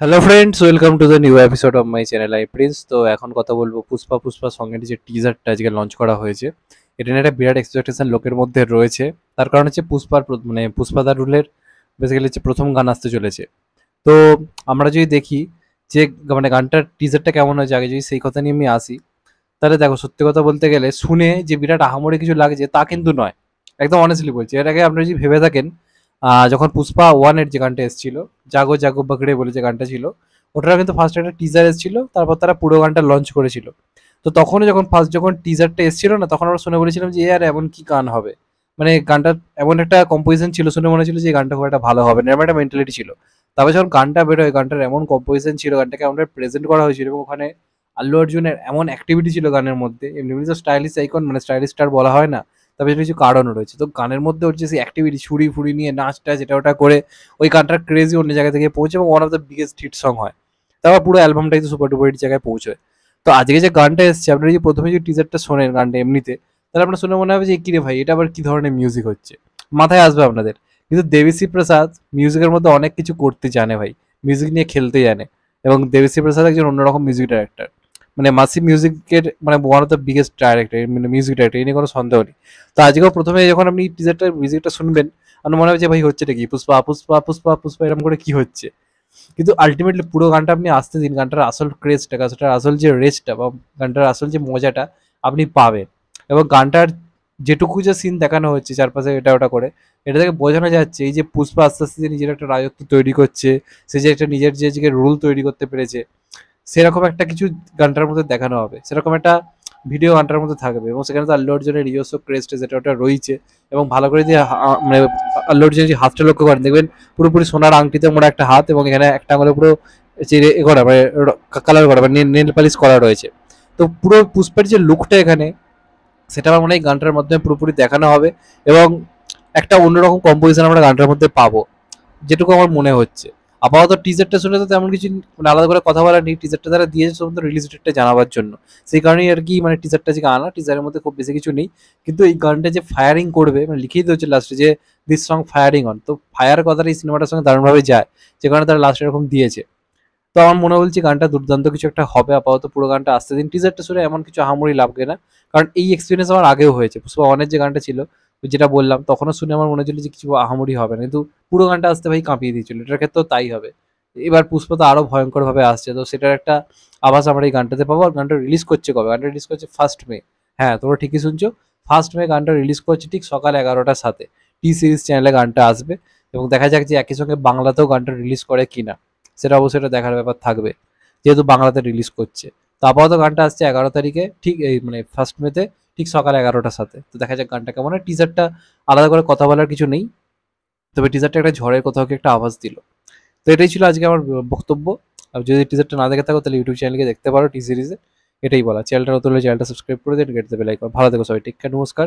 hello friends welcome to the new episode of my channel I Prince তো এখন কথা বলবো পুষ্পা পুষ্পা সঙ্গের যে টিজারটা আজকে লঞ্চ করা হয়েছে এটা নিয়ে একটা বিরাট এক্সপেকটেশন লোকের মধ্যে রয়েছে তার কারণ হচ্ছে পুষ্পার মানে পুষ্পা দা রুলের বেসিক্যালি হচ্ছে প্রথম গান আসতে চলেছে তো আমরা যদি দেখি যে মানে গানটার টিজারটা কেমন হয়েছে আগে যদি সেই কথা নিয়ে আমি আসি তাহলে দেখো সত্যি কথা বলতে গেলে শুনে যে বিরাট আহামরি কিছু লাগছে তা কিন্তু নয় একদম অনেস্টলি বলছি এর আগে আপনারা যদি ভেবে থাকেন যখন পুষ্পা ওয়ানের যে গানটা এসেছিল জাগো জাগো বাগড়ে বলে যে গানটা ছিল ওটার কিন্তু ফার্স্ট একটা টিজার এসেছিল তারপর তারা পুরো গানটা লঞ্চ করেছিল তো তখনও যখন ফার্স্ট যখন টিজারটা এসেছিল না তখন আমরা শুনে বলেছিলাম যে আর এমন কি গান হবে মানে গানটা এমন একটা কম্পোজিশন ছিল শুনে মনে ছিল যে গানটা খুব একটা ভালো হবে না এমন একটা মেন্টালিটি ছিল তারপরে যখন গানটা বেরোয় গানটার এমন কম্পোজিশন ছিল গানটাকে আমরা প্রেজেন্ট করা হয়েছিল এবং ওখানে আল্লু অর্জুনের এমন অ্যাক্টিভিটি ছিল গানের মধ্যে এমনি তো স্টাইলিশ আইকন মানে স্টাইলিশ স্টার বলা হয় না তার পেছনে কিছু কারণও রয়েছে তো গানের মধ্যে ওর যে অ্যাক্টিভিটি ছুরি ফুরি নিয়ে নাচ টাচ এটা ওটা করে ওই গানটার ক্রেজি অন্য জায়গা থেকে পৌঁছে এবং one of the biggest hit song হয় তারপর পুরো অ্যালবামটাই তো সুপার ডুপার হিট জায়গায় পৌঁছয় তো আজকে যে গানটা এসছে আপনারা যে প্রথমে যে টিজারটা শোনেন গানটা এমনিতে তাহলে আপনার শুনে মনে হবে যে কিরে ভাই এটা আবার কি ধরনের মিউজিক হচ্ছে মাথায় আসবে আপনাদের কিন্তু দেবীশ্রী প্রসাদ মিউজিকের মধ্যে অনেক কিছু করতে জানে ভাই মিউজিক নিয়ে খেলতে জানে এবং দেবীশ্রী প্রসাদ একজন অন্যরকম মিউজিক ডাইরেক্টর মানে মাসি মিউজিকের মানে one of the biggest director মানে মিউজিক ডাইরেক্টর এই নিয়ে কোনো সন্দেহ নেই তো আজকেও প্রথমে যখন আপনি টিজারটা মিউজিকটা শুনবেন আমার মনে হয় যে ভাই হচ্ছেটা কি পুষ্পা পুষ্পা পুষ্পা পুষ্পা এরকম করে কি হচ্ছে কিন্তু আলটিমেটলি পুরো গানটা আপনি আসতে দিন গানটার আসল ক্রেজটা গানটার আসল যে রেসটা বা গানটার আসল যে মজাটা আপনি পাবেন এবং গানটার যেটুকু যে সিন দেখানো হচ্ছে চারপাশে এটা ওটা করে এটা থেকে বোঝানো যাচ্ছে এই যে পুষ্পা আস্তে আস্তে যে নিজের একটা রাজত্ব তৈরি করছে সে যে একটা নিজের যে রুল তৈরি করতে পেরেছে সেরকম একটা কিছু গানটার মধ্যে দেখানো হবে সেরকম একটা ভিডিও গানটার মধ্যে থাকবে এবং সেখানে তো আল্লু অর্জুনের নিজস্ব ক্রেস্ট যেটা ওটা রয়েছে এবং ভালো করে যে মানে আল্লু অর্জুনের যে হাতটা লক্ষ্য করেন দেখবেন পুরোপুরি সোনার আংটিতে মোড়া একটা হাত এবং এখানে একটা আঙুলে পুরো চিরে এ করা মানে কালার করা মানে নেল পালিশ করা রয়েছে তো পুরো পুষ্পের যে লুকটা এখানে সেটা আমার মনে হয় গানটার মাধ্যমে পুরোপুরি দেখানো হবে এবং একটা অন্যরকম কম্পোজিশন আমরা গানটার মধ্যে পাবো যেটুকু আমার মনে হচ্ছে আপাতত টিজারটা শুনে তো তেমন কিছু মানে আলাদা করে কথা বলার নেই টিজারটা তারা দিয়েছে সমস্ত রিলিজ ডেটটা জানাবার জন্য সেই কারণেই আর কি মানে টিজারটা যে আনা টিজারের মধ্যে খুব বেশি কিছু নেই কিন্তু এই গানটা যে ফায়ারিং করবে মানে লিখেই দিয়েছে লাস্টে যে দিস সং ফায়ারিং অন তো ফায়ার কথাটা এই সিনেমাটার সঙ্গে দারুণভাবে যায় যে কারণে তারা লাস্ট এরকম দিয়েছে তো আমার মনে হচ্ছে গানটা দুর্দান্ত কিছু একটা হবে আপাতত পুরো গানটা আসতে দিন টিজারটা শুনে এমন কিছু আহামরি লাগবে না কারণ এই এক্সপিরিয়েন্স আমার আগেও হয়েছে পুষ্পা অনের যে গানটা ছিল যেটা বললাম তখনও শুনে আমার মনে হচ্ছিল যে কিছু আহামরি হবে না কিন্তু পুরো গানটা আসতে ভাই কাঁপিয়ে দিয়েছিল এটার ক্ষেত্রেও তাই হবে এবার পুষ্পা তো আরও ভয়ঙ্করভাবে আসছে তো সেটার একটা আভাস আমরা এই গানটাতে পাবো আর গানটা রিলিজ করছে কবে গানটা রিলিজ করছে ফার্স্ট মে হ্যাঁ তোমরা ঠিকই শুনছো ফার্স্ট মে গানটা রিলিজ করছে ঠিক সকাল এগারোটার সাথে টি সিরিজ চ্যানেলে গানটা আসবে এবং দেখা যাক যে একই সঙ্গে বাংলাতেও গানটা রিলিজ করে কিনা সেটা অবশ্যই এটা দেখার ব্যাপার থাকবে যেহেতু বাংলাতে রিলিজ করছে তো আপাতত গানটা আসছে এগারো তারিখে ঠিক এই মানে ফার্স্ট মেতে ঠিক সকাল এগারোটার সাথে তো দেখা যাক গানটা কেমন হয় টিজারটা আলাদা করে কথা বলার কিছু নেই তবে টিজারটা একটা ঝড়ের কোথাও একটা আওয়াজ দিল তো এটাই ছিল আজকে আমার বক্তব্য আর যদি টিজারটা না দেখে থাকো তাহলে ইউটিউব চ্যানেলকে দেখতে পারো টি সিরিজে এটাই বলা চ্যানেলটা নতুন হলে চ্যানেলটা সাবস্ক্রাইব করে দিন গেট দেবে লাইক ভালো থেকো সবাই টেক কেয়ার নমস্কার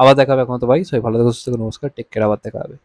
আবার দেখাবে এখন তো ভাই সবাই ভালো থেকো সুস্থ নমস্কার টেক কেয়ার আবার দেখা হবে